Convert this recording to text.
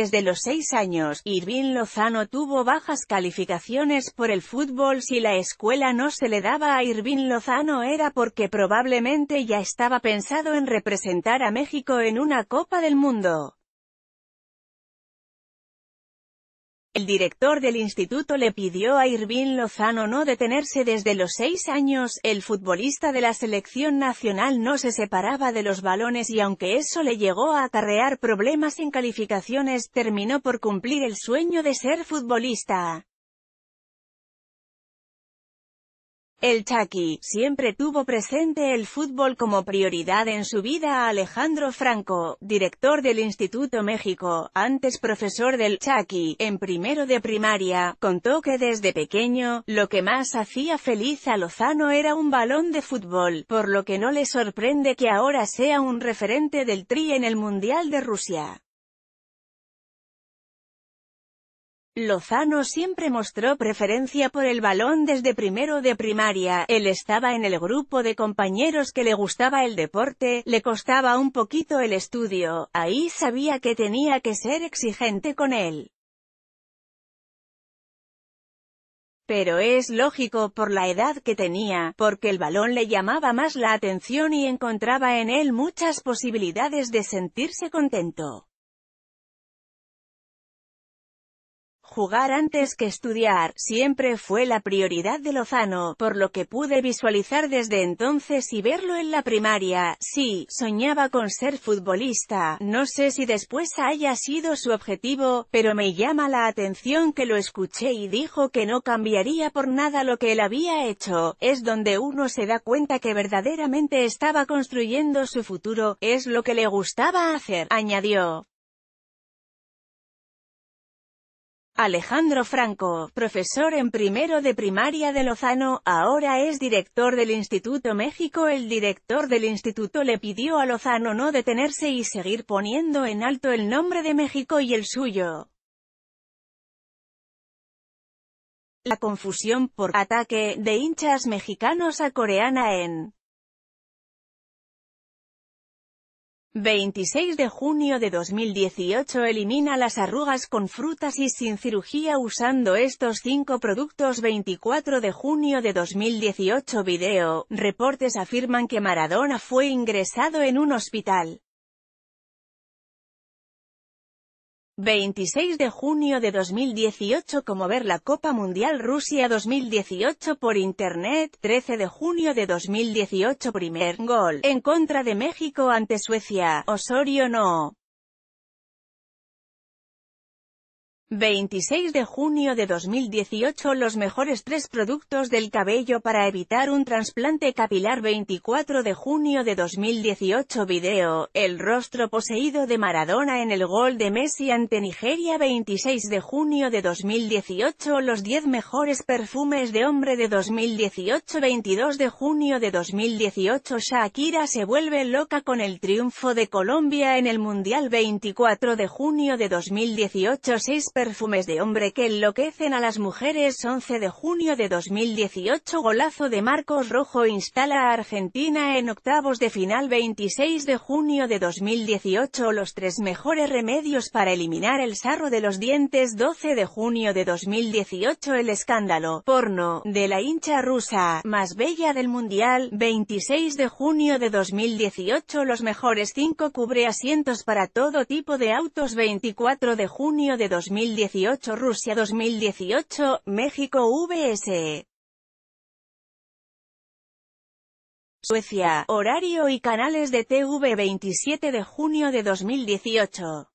Desde los seis años, Irvín Lozano tuvo bajas calificaciones por el fútbol si la escuela no se le daba a Irvín Lozano era porque probablemente ya estaba pensado en representar a México en una Copa del Mundo. El director del instituto le pidió a Irvin Lozano no detenerse desde los seis años, el futbolista de la selección nacional no se separaba de los balones y aunque eso le llegó a acarrear problemas en calificaciones, terminó por cumplir el sueño de ser futbolista. El Chucky, siempre tuvo presente el fútbol como prioridad en su vida a Alejandro Franco, director del Instituto México, antes profesor del Chucky, en primero de primaria, contó que desde pequeño, lo que más hacía feliz a Lozano era un balón de fútbol, por lo que no le sorprende que ahora sea un referente del Tri en el Mundial de Rusia. Lozano siempre mostró preferencia por el balón desde primero de primaria, él estaba en el grupo de compañeros que le gustaba el deporte, le costaba un poquito el estudio, ahí sabía que tenía que ser exigente con él. Pero es lógico por la edad que tenía, porque el balón le llamaba más la atención y encontraba en él muchas posibilidades de sentirse contento. jugar antes que estudiar, siempre fue la prioridad de Lozano, por lo que pude visualizar desde entonces y verlo en la primaria, sí, soñaba con ser futbolista, no sé si después haya sido su objetivo, pero me llama la atención que lo escuché y dijo que no cambiaría por nada lo que él había hecho, es donde uno se da cuenta que verdaderamente estaba construyendo su futuro, es lo que le gustaba hacer, añadió. Alejandro Franco, profesor en primero de primaria de Lozano, ahora es director del Instituto México. El director del instituto le pidió a Lozano no detenerse y seguir poniendo en alto el nombre de México y el suyo. La confusión por ataque de hinchas mexicanos a coreana en 26 de junio de 2018 Elimina las arrugas con frutas y sin cirugía usando estos 5 productos 24 de junio de 2018 Video, reportes afirman que Maradona fue ingresado en un hospital. 26 de junio de 2018 como ver la Copa Mundial Rusia 2018 por Internet, 13 de junio de 2018 primer gol, en contra de México ante Suecia, Osorio no. 26 de junio de 2018 Los mejores tres productos del cabello para evitar un trasplante capilar 24 de junio de 2018 Video, el rostro poseído de Maradona en el gol de Messi ante Nigeria 26 de junio de 2018 Los 10 mejores perfumes de hombre de 2018 22 de junio de 2018 Shakira se vuelve loca con el triunfo de Colombia en el Mundial 24 de junio de 2018 6 perfumes de hombre que enloquecen a las mujeres 11 de junio de 2018 Golazo de Marcos Rojo instala a Argentina en octavos de final 26 de junio de 2018 Los tres mejores remedios para eliminar el sarro de los dientes 12 de junio de 2018 El escándalo, porno, de la hincha rusa, más bella del mundial 26 de junio de 2018 Los mejores 5 cubre asientos para todo tipo de autos 24 de junio de 2018 2018 Rusia 2018, México VS. E. Suecia, horario y canales de TV 27 de junio de 2018.